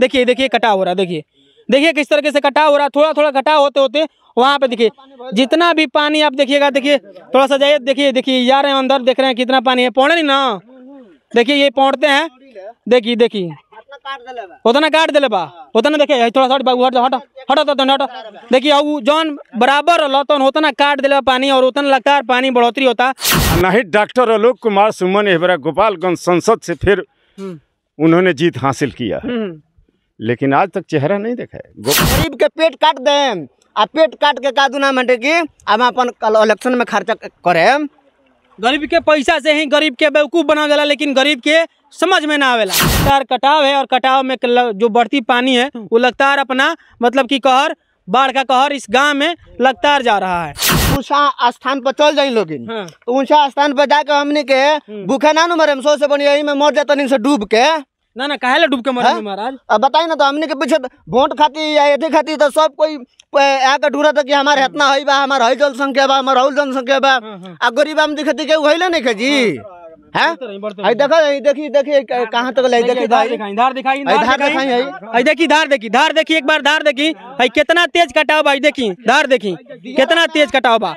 देखिए देखिए कटा हो रहा है देखिए देखिए किस तरीके से कटा हो रहा है थोड़ा थोड़ा कटा होते होते वहाँ पे देखिए जितना भी पानी आप देखिएगा देखिए थोड़ा सा जाइए देखिए देखिए रहे हैं अंदर देख रहे हैं कितना पानी है पौड़े नहीं ना देखिए ये पौड़ते हैं देखिए देखिए उतना काट दे बा उतना देखिए थोड़ा सा हट हट हट हट तो, तो, देखिए जौन बराबर रहतन तो उतना काट दे पानी और उतना लगातार पानी बढ़ोतरी होता नहीं डॉक्टर आलोक कुमार सुमन गोपालगंज संसद से फिर हम्म। उन्होंने जीत हासिल किया लेकिन आज तक चेहरा नहीं देखा है गरीब के पेट काट दें आ पेट काट के का दुना मंडे की अब अपन इलेक्शन में खर्चा करें गरीब के पैसा से ही गरीब के बेवकूफ़ बना देला लेकिन गरीब के समझ में ना आवेला लगातार कटाव है और कटाव में जो बढ़ती पानी है वो लगातार अपना मतलब कि कहर बाढ़ का कहर इस गांव में लगातार जा रहा है ऊंचा स्थान पर चल जाये लोग हाँ। ऊंचा स्थान पर जाकर हमने के हम्म। भूखे ना मरे सोच से बनी यही में मर जाता डूब के ना ना कहे डूब के मरे हाँ? महाराज अब बताई ना तो हमने के पीछे वोट खाती या एथे खाती तो सब कोई आके ढूंढा था तो कि हमारे इतना हई बा हमार हई जनसंख्या बा हमार हउल जनसंख्या बा हाँ, हाँ। आ गरीब हम दिखती के हई नहीं खजी है देखो देखी देखी तक देखी दिखाई दिखाई देखी धार देखी धार देखी एक बार धार देखी कितना तेज कटाव भाई देखी धार देखी कितना तेज कटाव बा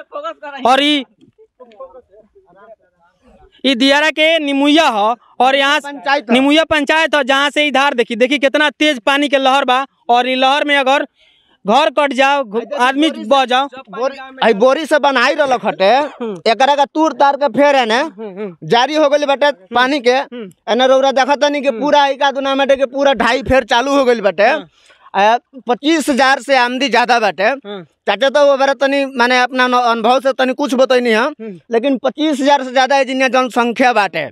और ये दियारा के निमुया हो और यहाँ पंचायत निमुया पंचायत और जहाँ से इधार देखिए देखिए कितना तेज पानी के लहर बा और लहर में अगर घर कट जाओ तो आदमी बह जाओ बोरी, बोरी से बनाई रहा हटे एक तूर तार के फेर है जारी हो गए बटे पानी के एने रौरा देखा तनी पूरा एक दुना में के पूरा ढाई फेर चालू हो गए बटे पच्चीस हजार से आमदी ज्यादा बाटे चाचा तो वो तनी माने अपना अनुभव से तनी कुछ बतैनी हम लेकिन पच्चीस हजार से ज्यादा जनसंख्या बाटे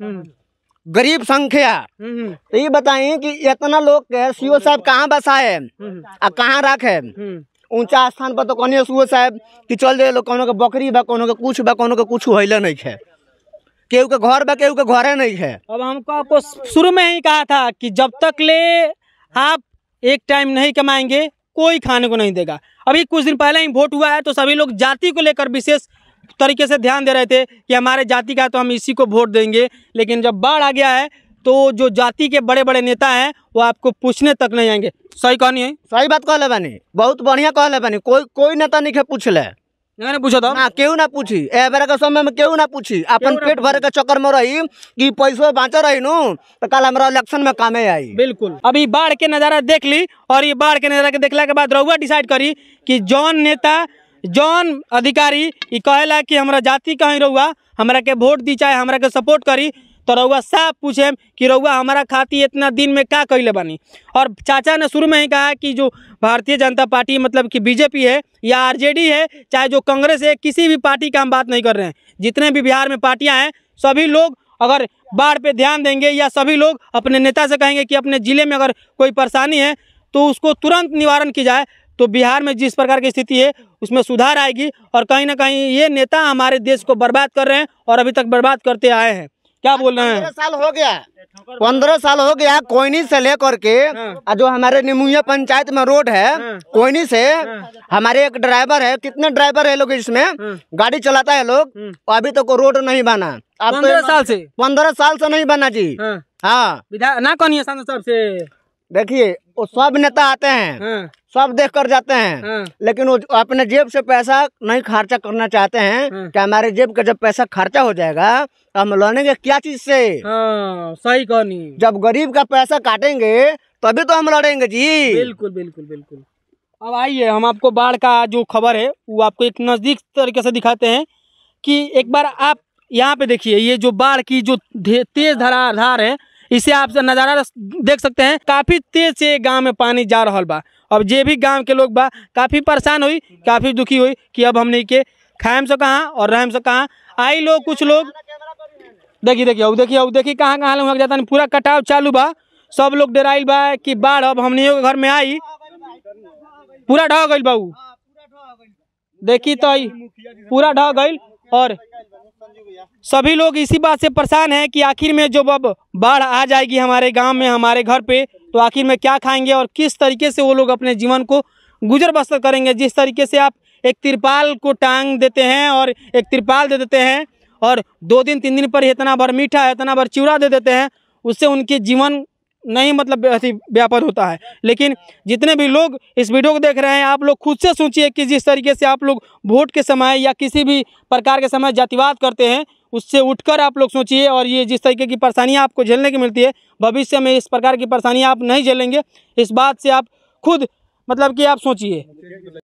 गरीब संख्या हम्म, हम्म। तो ये बताए कि इतना लोग के सीओ साहब कहाँ बसाए और हम्म, कहाँ रखे ऊंचा स्थान पर तो कहने सीओ साहब कि चल दे लोग कोनो के बकरी बा कोनो के कुछ बा कोनो के कुछ होइले नहीं है केहू के घर बा केहू के घर नहीं है अब हमको आपको शुरू में ही कहा था कि जब तक ले आप एक टाइम नहीं कमाएंगे कोई खाने को नहीं देगा अभी कुछ दिन पहले ही वोट हुआ है तो सभी लोग जाति को लेकर विशेष तरीके से ध्यान दे रहे थे कि हमारे जाति का तो हम इसी को वोट देंगे लेकिन जब बाढ़ आ गया है तो जो जाति के बड़े बड़े नेता हैं वो आपको पूछने तक नहीं आएंगे सही कहानी है सही बात कहले बानी बहुत बढ़िया कहले बानी कोई कोई नेता नहीं पूछ ले पूछो पूछा ना क्यों ना पूछी ए बार के समय में क्यों ना पूछी अपन पेट भरे के चक्कर में रही कि पैसों बांच रही नु तो कल हमारा इलेक्शन में कामे आई बिल्कुल अभी बाढ़ के नज़ारा देख ली और ये बाढ़ के नज़ारा के देखला के बाद रउआ डिसाइड करी कि जौन नेता जौन अधिकारी कहला कि हमारा जाति कहीं रहुआ हमारा के वोट दी चाहे हमारा के सपोर्ट करी तो रउआ साफ पूछे कि रउआ हमारा खाती इतना दिन में का कैले बनी और चाचा ने शुरू में ही कहा कि जो भारतीय जनता पार्टी मतलब कि बीजेपी है या आरजेडी है चाहे जो कांग्रेस है किसी भी पार्टी का हम बात नहीं कर रहे हैं जितने भी बिहार में पार्टियाँ हैं सभी लोग अगर बाढ़ पे ध्यान देंगे या सभी लोग अपने नेता से कहेंगे कि अपने ज़िले में अगर कोई परेशानी है तो उसको तुरंत निवारण की जाए तो बिहार में जिस प्रकार की स्थिति है उसमें सुधार आएगी और कहीं ना कहीं ये नेता हमारे देश को बर्बाद कर रहे हैं और अभी तक बर्बाद करते आए हैं क्या बोल रहे हैं साल हो गया पंद्रह साल हो गया कोयनी से लेकर के हाँ। जो हमारे निमुया पंचायत में रोड है हाँ। कोयनी से हाँ। हमारे एक ड्राइवर है कितने ड्राइवर है लोग इसमें गाड़ी चलाता है लोग अभी तक को रोड नहीं बना तो पंद्रह तो साल से पंद्रह साल से नहीं बना जी हाँ ना कौन है सांसद साहब से देखिए वो सब नेता आते हैं सब देख कर जाते हैं हाँ। लेकिन वो अपने जेब से पैसा नहीं खर्चा करना चाहते हैं हाँ। कि हमारे जेब का जब पैसा खर्चा हो जाएगा तो हम लड़ेंगे क्या चीज से हाँ, सही कहनी जब गरीब का पैसा काटेंगे तभी तो हम लड़ेंगे जी बिल्कुल बिल्कुल बिल्कुल अब आइए हम आपको बाढ़ का जो खबर है वो आपको एक नज़दीक तरीके से दिखाते हैं कि एक बार आप यहाँ पे देखिए ये जो बाढ़ की जो तेज धारा धार है इसे आप नज़ारा देख सकते हैं काफ़ी तेज से गाँव में पानी जा रहा बा अब जे भी गाँव के लोग बा काफ़ी परेशान हुई काफ़ी दुखी हुई कि अब हमने के खाएम से कहा और रहम से कहा आई लोग कुछ लोग देखिए देखिए अब देखिए अब देखिए कहाँ कहाँ लोग जाता नहीं पूरा कटाव चालू बा सब लोग डराइल बा कि बाढ़ अब हमने घर में आई पूरा ढह गई बाऊ देखी तो पूरा ढह गई और सभी लोग इसी बात से परेशान हैं कि आखिर में जब अब बाढ़ आ जाएगी हमारे गांव में हमारे घर पे तो आखिर में क्या खाएंगे और किस तरीके से वो लोग अपने जीवन को गुजर बसर करेंगे जिस तरीके से आप एक तिरपाल को टांग देते हैं और एक तिरपाल दे देते हैं और दो दिन तीन दिन पर इतना भर मीठा इतना भर चिवड़ा दे देते हैं उससे उनके जीवन नहीं मतलब व्यापार होता है लेकिन जितने भी लोग इस वीडियो को देख रहे हैं आप लोग खुद से सोचिए कि जिस तरीके से आप लोग वोट के समय या किसी भी प्रकार के समय जातिवाद करते हैं उससे उठकर आप लोग सोचिए और ये जिस तरीके की परेशानियाँ आपको झेलने की मिलती है भविष्य में इस प्रकार की परेशानियाँ आप नहीं झेलेंगे इस बात से आप खुद मतलब कि आप सोचिए